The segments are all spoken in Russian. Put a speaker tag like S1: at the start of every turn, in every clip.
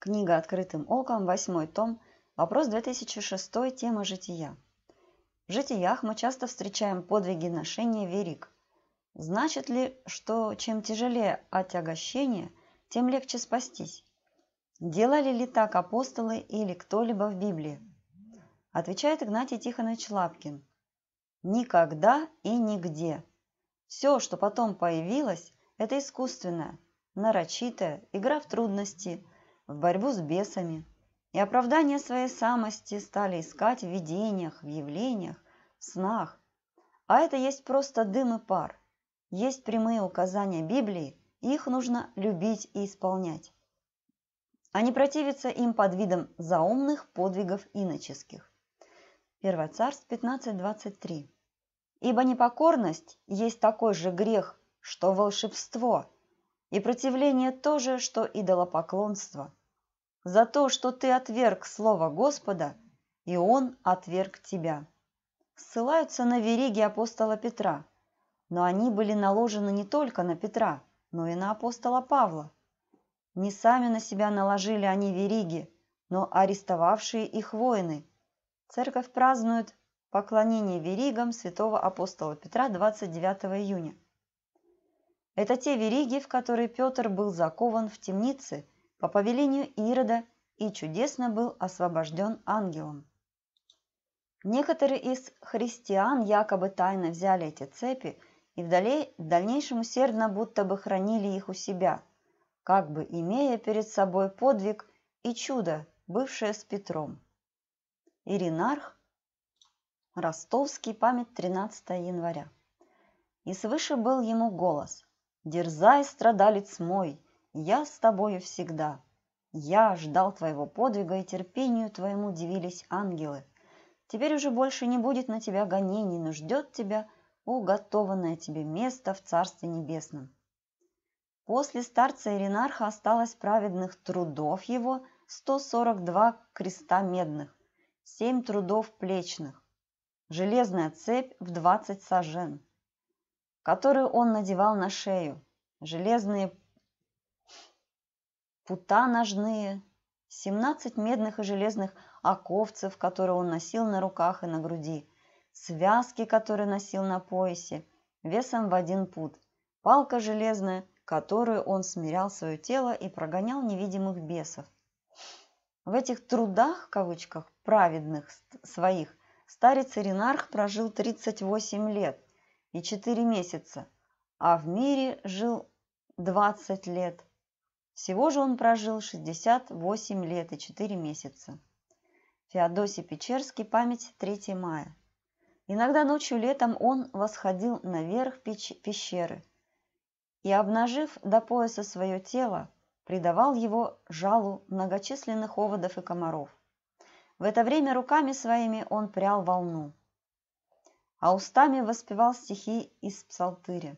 S1: Книга «Открытым оком», восьмой том, вопрос 2006, тема «Жития». В «Житиях» мы часто встречаем подвиги ношения верик. Значит ли, что чем тяжелее отягощение, тем легче спастись? Делали ли так апостолы или кто-либо в Библии? Отвечает Игнатий Тихонович Лапкин. Никогда и нигде. Все, что потом появилось, это искусственное, нарочитое, игра в трудности – в борьбу с бесами, и оправдание своей самости стали искать в видениях, в явлениях, в снах. А это есть просто дым и пар. Есть прямые указания Библии, их нужно любить и исполнять, а не противиться им под видом заумных подвигов иноческих. 1 Царств 15.23 Ибо непокорность есть такой же грех, что волшебство, и противление то же, что идолопоклонство – за то, что ты отверг Слово Господа, и Он отверг тебя. Ссылаются на вериги апостола Петра, но они были наложены не только на Петра, но и на апостола Павла. Не сами на себя наложили они вериги, но арестовавшие их воины. Церковь празднует поклонение веригам святого апостола Петра 29 июня. Это те вериги, в которые Петр был закован в темнице – по повелению Ирода и чудесно был освобожден ангелом. Некоторые из христиан якобы тайно взяли эти цепи и в дальнейшем усердно будто бы хранили их у себя, как бы имея перед собой подвиг и чудо, бывшее с Петром. Иринарх, Ростовский, память 13 января. И свыше был ему голос «Дерзай, страдалец мой!» Я с тобою всегда. Я ждал твоего подвига и терпению твоему дивились ангелы. Теперь уже больше не будет на тебя гонений, но ждет тебя уготованное тебе место в Царстве Небесном. После старца Иринарха осталось праведных трудов его 142 креста медных, 7 трудов плечных, железная цепь в 20 сажен, которую он надевал на шею, железные пута ножные, 17 медных и железных оковцев, которые он носил на руках и на груди, связки, которые носил на поясе, весом в один пут, палка железная, которую он смирял свое тело и прогонял невидимых бесов. В этих «трудах» в кавычках праведных своих старец Иринарх прожил 38 лет и 4 месяца, а в мире жил 20 лет. Всего же он прожил 68 лет и 4 месяца. Феодосий Печерский, память 3 мая. Иногда ночью летом он восходил наверх пещеры и, обнажив до пояса свое тело, придавал его жалу многочисленных оводов и комаров. В это время руками своими он прял волну, а устами воспевал стихи из псалтыря.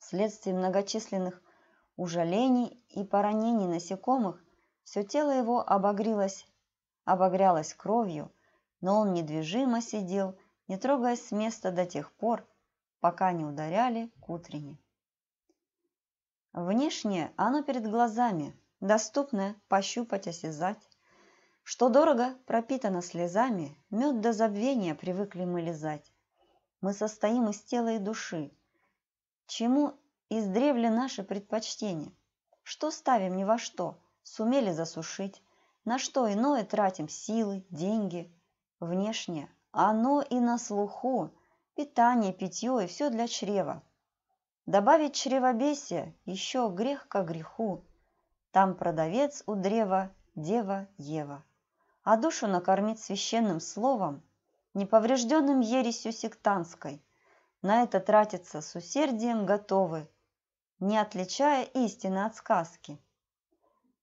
S1: Вследствие многочисленных ужалений и поранений насекомых, все тело его обогрелось, обогрялось кровью, но он недвижимо сидел, не трогаясь с места до тех пор, пока не ударяли к утренне. Внешне оно перед глазами, доступное пощупать, осязать. Что дорого, пропитано слезами, мед до забвения привыкли мы лизать. Мы состоим из тела и души, чему издревле наши предпочтения. Что ставим ни во что, сумели засушить, на что иное тратим силы, деньги. Внешне оно и на слуху, питание, питье и все для чрева. Добавить чревобесие еще грех ко греху. Там продавец у древа Дева Ева. А душу накормить священным словом, неповрежденным ересью сектантской. На это тратится с усердием готовы не отличая истины от сказки.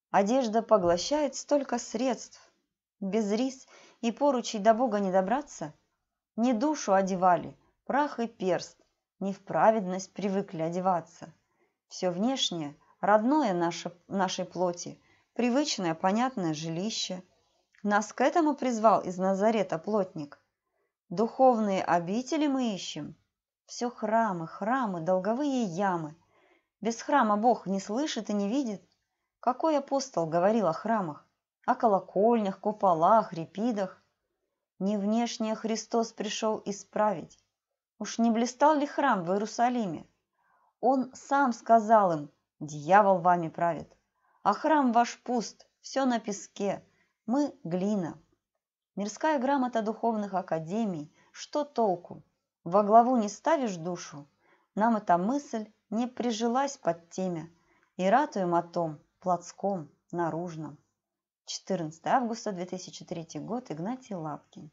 S1: Одежда поглощает столько средств. Без рис и поручей до Бога не добраться. Не душу одевали, прах и перст, не в праведность привыкли одеваться. Все внешнее, родное наше, нашей плоти, привычное, понятное жилище. Нас к этому призвал из Назарета плотник. Духовные обители мы ищем. Все храмы, храмы, долговые ямы – без храма Бог не слышит и не видит. Какой апостол говорил о храмах, о колокольнях, куполах, репидах? Не внешне Христос пришел исправить. Уж не блистал ли храм в Иерусалиме? Он сам сказал им, дьявол вами правит, а храм ваш пуст, все на песке, мы глина. Мирская грамота духовных академий, что толку? Во главу не ставишь душу? Нам эта мысль не прижилась под теме, и ратуем о том, плотском, наружном. 14 августа 2003 год, Игнатий Лапкин.